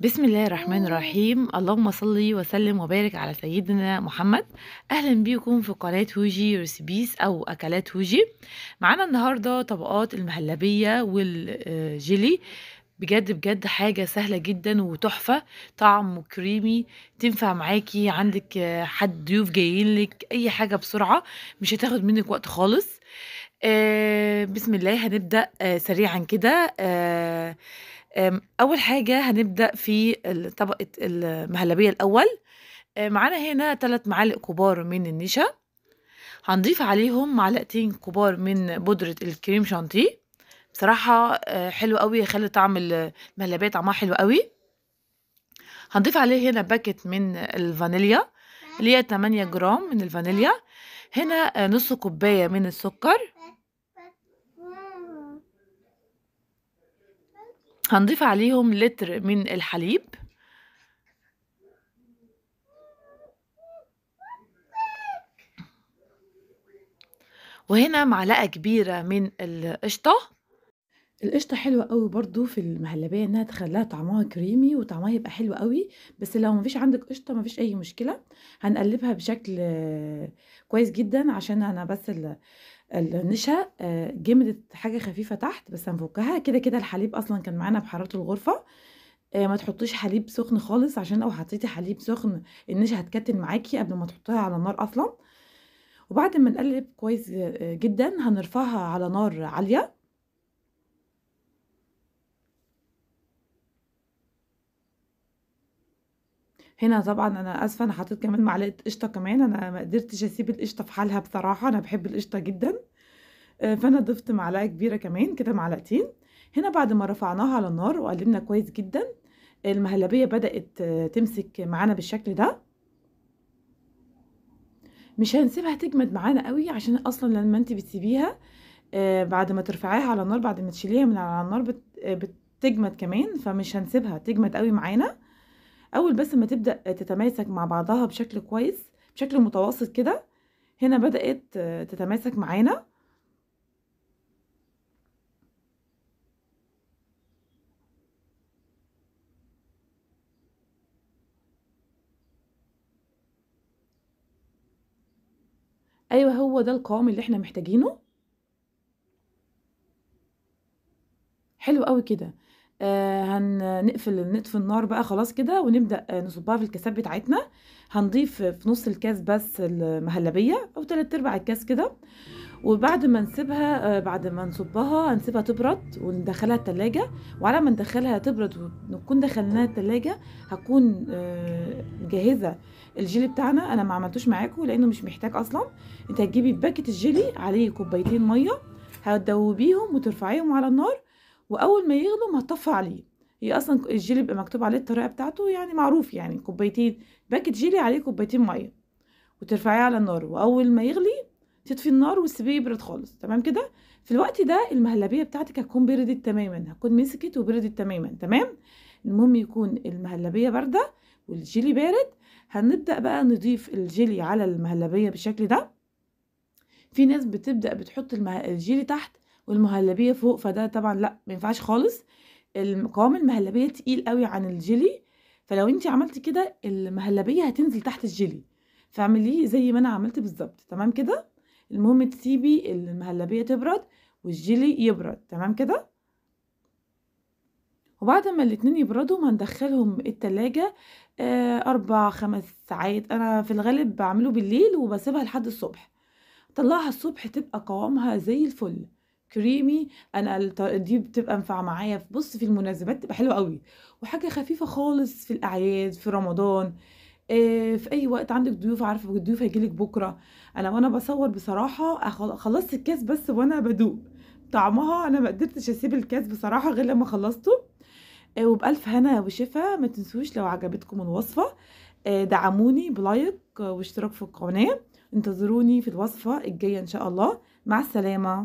بسم الله الرحمن الرحيم اللهم صل وسلم وبارك على سيدنا محمد اهلا بيكم في قناه هوجي ريسبيس او اكلات هوجي معانا النهارده طبقات المهلبيه والجيلي بجد بجد حاجة سهلة جدا وتحفة طعم كريمي تنفع معاكي عندك حد ضيوف جايين لك أي حاجة بسرعة مش هتاخد منك وقت خالص آه، بسم الله هنبدأ آه، سريعا كده آه، أول حاجة هنبدأ في طبقة المهلبية الأول آه، معانا هنا ثلاث معالق كبار من النشا هنضيف عليهم معلقتين كبار من بودرة الكريم شانتيه بصراحة آه، حلو قوي يخلي طعم المهلبية طعمها حلو قوي هنضيف عليه هنا باكت من الفانيليا اللي هي 8 جرام من الفانيليا هنا آه، نص كوباية من السكر هنضيف عليهم لتر من الحليب وهنا معلقة كبيرة من القشطة القشطة حلوة قوي برضو في المهلبية انها تخليها طعمها كريمي وطعمها يبقى حلو قوي بس لو مفيش عندك قشطة مفيش اي مشكلة هنقلبها بشكل كويس جدا عشان انا بس النشا آه، جمدت حاجه خفيفه تحت بس هنفكها كده كده الحليب اصلا كان معانا بحراره الغرفه آه، ما تحطيش حليب سخن خالص عشان لو حطيتي حليب سخن النشا هتكتل معاكي قبل ما تحطيها على النار اصلا وبعد ما نقلب كويس آه، جدا هنرفعها على نار عاليه هنا طبعا انا اسفه انا حطيت كمان معلقه قشطه كمان انا ما قدرتش اسيب القشطه في حالها بصراحه انا بحب القشطه جدا آه، فانا ضفت معلقه كبيره كمان كده معلقتين هنا بعد ما رفعناها على النار وقلبنا كويس جدا المهلبيه بدات آه، تمسك معانا بالشكل ده مش هنسيبها تجمد معانا قوي عشان اصلا لما انت بتسيبيها آه، بعد ما ترفعيها على النار بعد ما تشيليها من على النار بتجمد كمان فمش هنسيبها تجمد قوي معانا اول بس ما تبدا تتماسك مع بعضها بشكل كويس بشكل متوسط كده هنا بدات تتماسك معانا ايوه هو ده القوام اللي احنا محتاجينه حلو قوي كده هنقفل آه، نطفي النار بقى خلاص كده ونبدأ آه، نصبها في الكاسات بتاعتنا هنضيف في نص الكاس بس المهلبية أو تلات أرباع الكاس كده وبعد ما نسيبها آه، بعد ما نصبها هنسيبها تبرد وندخلها التلاجة وعلى ما ندخلها تبرد ونكون دخلناها التلاجة هكون جاهزة الجيلي بتاعنا انا ما عملتوش معاكم لانه مش محتاج اصلا انت هتجيبي باكت الجيلي عليه كوبايتين مية هتدوبيهم وترفعيهم على النار واول ما يغلوا ما طفى عليه هي اصلا الجيلي بيبقى مكتوب عليه الطريقه بتاعته يعني معروف يعني كوبايتين باكت جيلي عليه كوبايتين ميه وترفعيه على النار واول ما يغلي تطفي النار وتسيبيه يبرد خالص تمام كده في الوقت ده المهلبيه بتاعتك هتكون بردت تماما هتكون مسكت وبردت تماما تمام المهم يكون المهلبيه بارده والجيلي بارد هنبدا بقى نضيف الجيلي على المهلبيه بالشكل ده في ناس بتبدا بتحط المه... الجيلي تحت والمهلبيه فوق فده طبعا لا ما ينفعش خالص المقام المهلبيه تقيل قوي عن الجيلي فلو انت عملتي كده المهلبيه هتنزل تحت الجيلي فاعمليه زي ما انا عملت بالظبط تمام كده المهم تسيبي المهلبيه تبرد والجيلي يبرد تمام كده وبعد ما الاتنين يبردوا هندخلهم التلاجة آه، أربع خمس ساعات أنا في الغالب بعمله بالليل وبسيبها لحد الصبح طلعها الصبح تبقى قوامها زي الفل كريمي انا دي بتبقى انفع معايا في بص في المناسبات تبقى حلوه قوي وحاجه خفيفه خالص في الاعياد في رمضان آه، في اي وقت عندك ضيوف عارفه الضيوف هيجيلك بكره انا وانا بصور بصراحه خلصت الكاس بس وانا بدوق طعمها انا ما قدرتش اسيب الكاس بصراحه غير لما خلصته آه، وبالف هنا وشفا ما تنسوش لو عجبتكم الوصفه آه، دعموني بلايك واشتراك في القناه انتظروني في الوصفه الجايه ان شاء الله مع السلامه